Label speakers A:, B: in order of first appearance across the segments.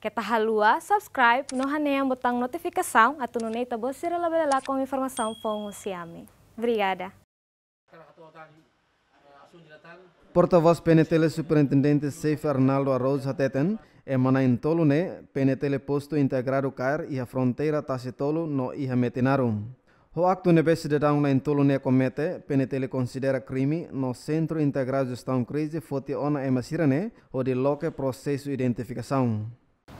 A: que está halua, subscribe, no haneam botão notificação, ato no neita bocira lá com informação o siame. Obrigada. Porta-voz PNTL Superintendente Seif Arnaldo Arroz Hateten, é manaintolo ne PNTL posto integrado CAR e a fronteira Tacitolo no Ihametinarum. O acto nebe cidadão na intolo ne comete, PNTL considera crime no Centro Integrado de Gestão Crise, fote ona emasirane, o de loque processo identificação.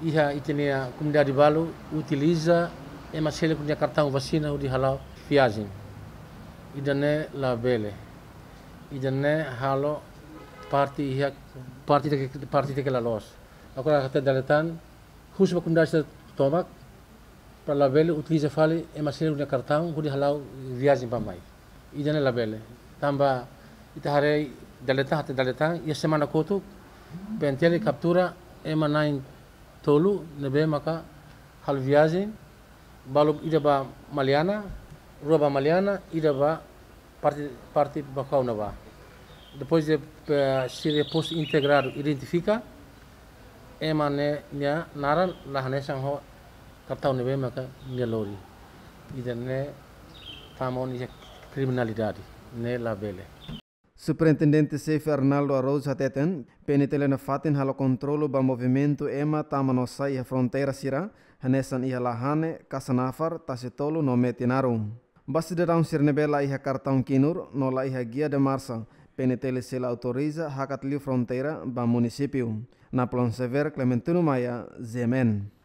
B: iha itenia comunidade balu utiliza e macele com kartang vasina de halau viagem idane la bele idane halo parte iha parti teke parte de la los Aku até daletan dalatan, comunidade tomac para la bele utiliza fali e macele com kartang de halau viagem pamai. mai idane la bele tamba itahare daletan até daletan ia e semana kotuk pentele captura e manain tolu nebe maka hal viazi balub ida ba maliana ruba maliana ida ba parti parti bakau neba. depois de uh, eh, ser integrar integrado identifica emane nya naran lahane sang ho katau nebe maka ngelori, lori ida ne tamon ida criminalidade ne labele
A: Superintendente sefer Arnaldo Arroz Hateten, penitelena fatin hala kontrolu ba movimento ema tamanosai a fronteira sira, hanesan iha lahane, kasanafar, tasetolo no metinaru. Basidadão sirnebela iha kartaun kinur, no la iha gia de marsa, penitele sela autoriza liu frontera ba munisipium naplon Sever Clementino Maya Zemen.